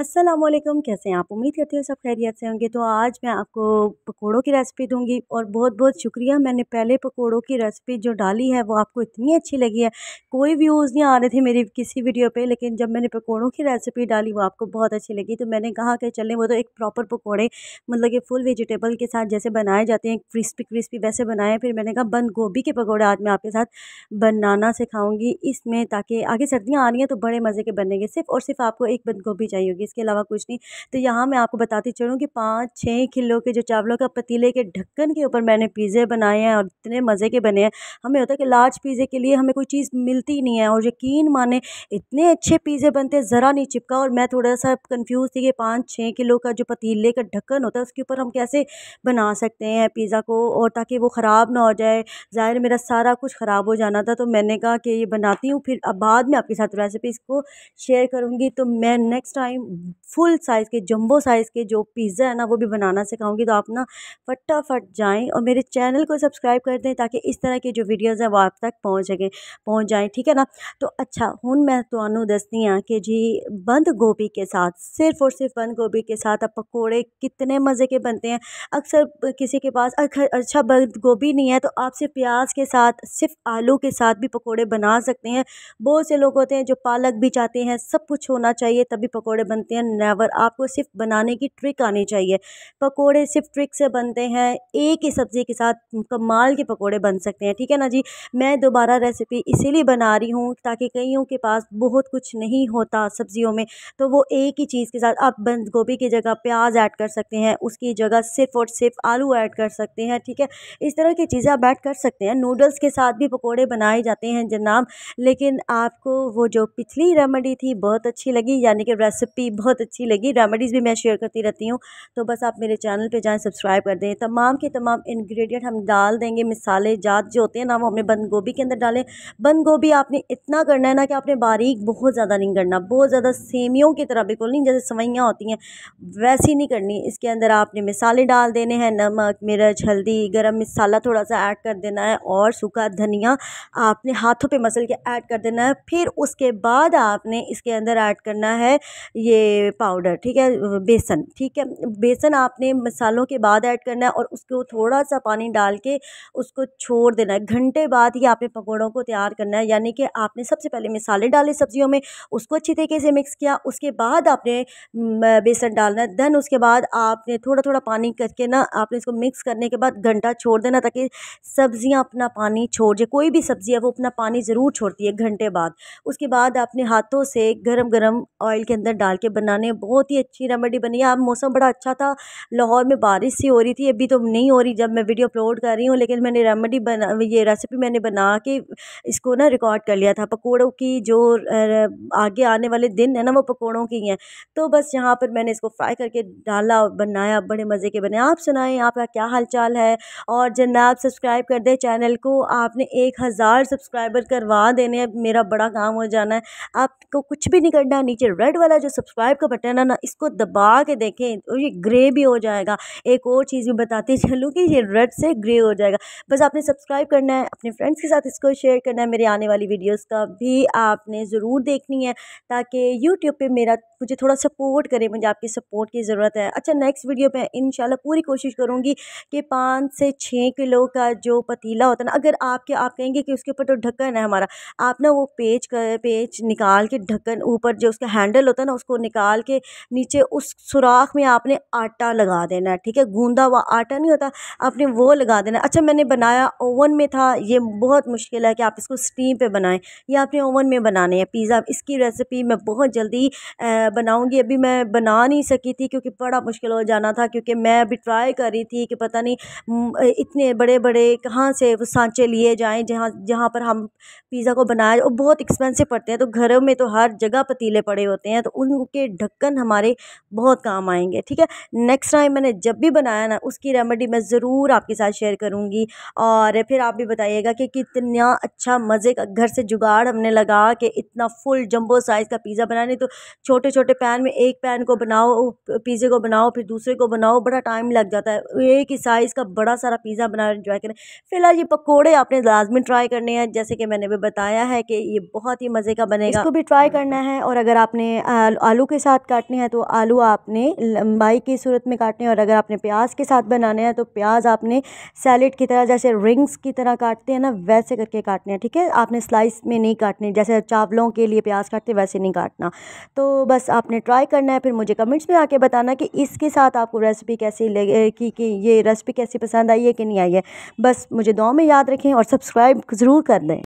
असलम कैसे हैं आप उम्मीद करती हो सब खैरियत से होंगे तो आज मैं आपको पकोड़ों की रेसिपी दूंगी और बहुत बहुत शुक्रिया मैंने पहले पकोड़ों की रेसिपी जो डाली है वो आपको इतनी अच्छी लगी है कोई व्यूज़ नहीं आ रहे थे मेरी किसी वीडियो पे लेकिन जब मैंने पकोड़ों की रेसिपी डाली वो आपको बहुत अच्छी लगी तो मैंने कहा कि चलें वो तो एक प्रॉपर पकौड़े मतलब कि फुल वेजिटेबल के साथ जैसे बनाए जाते हैं क्रिस्पी क्रिस्पी वैसे बनाए फिर मैंने कहा बंद गोभी के पकौड़े आज मैं आपके साथ बनाना सिखाऊँगी इसमें ताकि आगे सर्दियाँ आ रही हैं तो बड़े मज़े के बनेंगे सिर्फ और सिर्फ आपको एक बंद गोभी चाहिए होगी जाएगी इसके अलावा कुछ नहीं तो यहाँ मैं आपको बताती चलूँ कि पाँच छः किलो के जो चावलों का पतीले के ढक्कन के ऊपर मैंने पिज़्ज़े बनाए हैं और इतने मज़े के बने हैं हमें होता है कि लार्ज पिज़्ज़े के लिए हमें कोई चीज़ मिलती नहीं है और यकीन माने इतने अच्छे पिज़्ज़े बनते हैं ज़रा नहीं चिपका और मैं थोड़ा सा कन्फ्यूज़ थी कि पाँच छः किलो का जो पतीले का ढक्कन होता है उसके ऊपर हम कैसे बना सकते हैं पिज़्ज़ा को और ताकि वो ख़राब ना हो जाए ज़ाहिर मेरा सारा कुछ ख़राब हो जाना था तो मैंने कहा कि ये बनाती हूँ फिर अब बाद में आपके साथ रेसिपी इसको शेयर करूँगी तो मैं नेक्स्ट टाइम फुल साइज़ के जंबो साइज़ के जो पिज़्ज़ा है ना वो भी बनाना सिखाऊंगी तो आप ना फटाफट जाएं और मेरे चैनल को सब्सक्राइब कर दें ताकि इस तरह की जो वीडियोस हैं वो आप तक पहुँच सकें पहुँच जाएँ ठीक है ना तो अच्छा हूँ मैं तो दसती हाँ कि जी बंद गोभी के साथ सिर्फ और सिर्फ बंद गोभी के साथ आप पकौड़े कितने मज़े के बनते हैं अक्सर किसी के पास अच्छा बंद गोभी नहीं है तो आप सिर्फ प्याज के साथ सिर्फ आलू के साथ भी पकौड़े बना सकते हैं बहुत से लोग होते हैं जो पालक भी चाहते हैं सब कुछ होना चाहिए तभी पकौड़े बन बनते हैं नेवर आपको सिर्फ बनाने की ट्रिक आनी चाहिए पकोड़े सिर्फ ट्रिक से बनते हैं एक ही सब्ज़ी के साथ कमाल के पकोड़े बन सकते हैं ठीक है ना जी मैं दोबारा रेसिपी इसीलिए बना रही हूँ ताकि कईयों के पास बहुत कुछ नहीं होता सब्जियों में तो वो एक ही चीज़ के साथ आप बंद गोभी की जगह प्याज ऐड कर सकते हैं उसकी जगह सिर्फ और सिर्फ आलू ऐड कर सकते हैं ठीक है इस तरह की चीज़ें आप ऐड कर सकते हैं नूडल्स के साथ भी पकौड़े बनाए जाते हैं जनाब लेकिन आपको वो जो पिछली रेमेडी थी बहुत अच्छी लगी यानी कि रेसिपी बहुत अच्छी लगी रेमेडीज़ भी मैं शेयर करती रहती हूँ तो बस आप मेरे चैनल पे जाएँ सब्सक्राइब कर दें तमाम के तमाम इन्ग्रीडियंट हम डाल देंगे मिसाले जात जो होते हैं ना वो हमने बंद गोभी के अंदर डालें बंद गोभी आपने इतना करना है ना कि आपने बारीक बहुत ज़्यादा नहीं करना बहुत ज़्यादा सेमियों की तरह बिल्कुल नहीं जैसे सवैयाँ होती हैं वैसी नहीं करनी इसके अंदर आपने मिसाले डाल देने हैं नमक मिर्च हल्दी गर्म मसाला थोड़ा सा ऐड कर देना है और सूखा धनिया आपने हाथों पे मसल के ऐड कर देना है फिर उसके बाद आपने इसके अंदर ऐड करना है ये पाउडर ठीक है बेसन ठीक है बेसन आपने मसालों के बाद ऐड करना है और उसको थोड़ा सा पानी डाल के उसको छोड़ देना है घंटे बाद ही आपने पकौड़ों को तैयार करना है यानी कि आपने सबसे पहले मिसाले डाले सब्जियों में उसको अच्छी तरीके से मिक्स किया उसके बाद आपने बेसन डालना है देन उसके बाद आपने थोड़ा थोड़ा पानी करके ना आपने इसको मिक्स करने के बाद घंटा छोड़ देना ताकि सब्ज़ियाँ अपना पानी छोड़ जाए कोई भी सब्ज़ी है वो अपना पानी ज़रूर छोड़ती है घंटे बाद उसके बाद आपने हाथों से गर्म गर्म ऑयल के अंदर डाल के बनाने बहुत ही अच्छी रेमेडी बनी है अब मौसम बड़ा अच्छा था लाहौर में बारिश सी हो रही थी अभी तो नहीं हो रही जब मैं वीडियो अपलोड कर रही हूँ लेकिन मैंने रेमेडी बना ये रेसिपी मैंने बना के इसको ना रिकॉर्ड कर लिया था पकौड़ों की जो आगे आने वाले दिन है ना वो पकौड़ों की हैं तो बस यहाँ पर मैंने इसको फ्राई करके डाला और बनाया बड़े मज़े के बने आप सुनाएं आपका क्या हालचाल है और जनाब सब्सक्राइब कर दें चैनल को आपने एक हज़ार सब्सक्राइबर करवा देने मेरा बड़ा काम हो जाना है आपको कुछ भी नहीं करना नीचे रेड वाला जो सब्सक्राइब सब्सक्राइब का बटन है ना इसको दबा के देखें और तो ये ग्रे भी हो जाएगा एक और चीज़ भी बताती चलूँ कि ये रेड से ग्रे हो जाएगा बस आपने सब्सक्राइब करना है अपने फ्रेंड्स के साथ इसको शेयर करना है मेरे आने वाली वीडियोज़ का भी आपने ज़रूर देखनी है ताकि यूट्यूब पर मेरा मुझे थोड़ा सपोर्ट करें मुझे आपकी सपोर्ट की ज़रूरत है अच्छा नेक्स्ट वीडियो में इन पूरी कोशिश करूँगी कि पाँच से छः किलो का जो पतीला होता है ना अगर आपके आप कहेंगे कि उसके ऊपर तो ढक्कन है हमारा आप ना वो पेज कर पेज निकाल के ढक्कन ऊपर जो उसका हैंडल होता है ना उसको निकाल के नीचे उस सुराख में आपने आटा लगा देना है ठीक है गूंदा हुआ आटा नहीं होता आपने वो लगा देना अच्छा मैंने बनाया ओवन में था ये बहुत मुश्किल है कि आप इसको स्टीम पे बनाएं ये आपने ओवन में बनाने हैं पिज़्ज़ा इसकी रेसिपी मैं बहुत जल्दी बनाऊँगी अभी मैं बना नहीं सकी थी क्योंकि बड़ा मुश्किल हो जाना था क्योंकि मैं अभी ट्राई कर रही थी कि पता नहीं इतने बड़े बड़े कहाँ से सांचे लिए जाएँ जहाँ जहाँ पर हम पिज़्ज़ा को बनाए और बहुत एक्सपेंसिव पड़ते हैं तो घरों में तो हर जगह पतीले पड़े होते हैं तो उन के ढक्कन हमारे बहुत काम आएंगे ठीक है नेक्स्ट टाइम मैंने जब भी बनाया ना उसकी रेमेडी मैं ज़रूर आपके साथ शेयर करूँगी और फिर आप भी बताइएगा कि कितना अच्छा मज़े का घर से जुगाड़ हमने लगा के इतना फुल जम्बो साइज़ का पिज़्ज़ा बनाने तो छोटे छोटे पैन में एक पैन को बनाओ पिज़्ज़े को बनाओ फिर दूसरे को बनाओ बड़ा टाइम लग जाता है एक ही साइज़ का बड़ा सारा पिज़्ज़ा बना इन्जॉय करें फिलहाल ये पकौड़े आपने लाजमी ट्राई करने हैं जैसे कि मैंने भी बताया है कि ये बहुत ही मज़े का बनेगा इसको भी ट्राई करना है और अगर आपने आलू आलू के साथ काटने हैं तो आलू आपने लंबाई की सूरत में काटने और अगर आपने प्याज के साथ बनाने हैं तो प्याज आपने सैलेड की तरह जैसे रिंग्स की तरह काटते हैं ना वैसे करके काटने हैं ठीक है आपने स्लाइस में नहीं काटने जैसे चावलों के लिए प्याज काटते वैसे नहीं काटना तो बस आपने ट्राई करना है फिर मुझे कमेंट्स में आके बताना कि इसके साथ आपको रेसिपी कैसी लगे कि, कि ये रेसिपी कैसी पसंद आई है कि नहीं आई है बस मुझे दो में याद रखें और सब्सक्राइब ज़रूर कर दें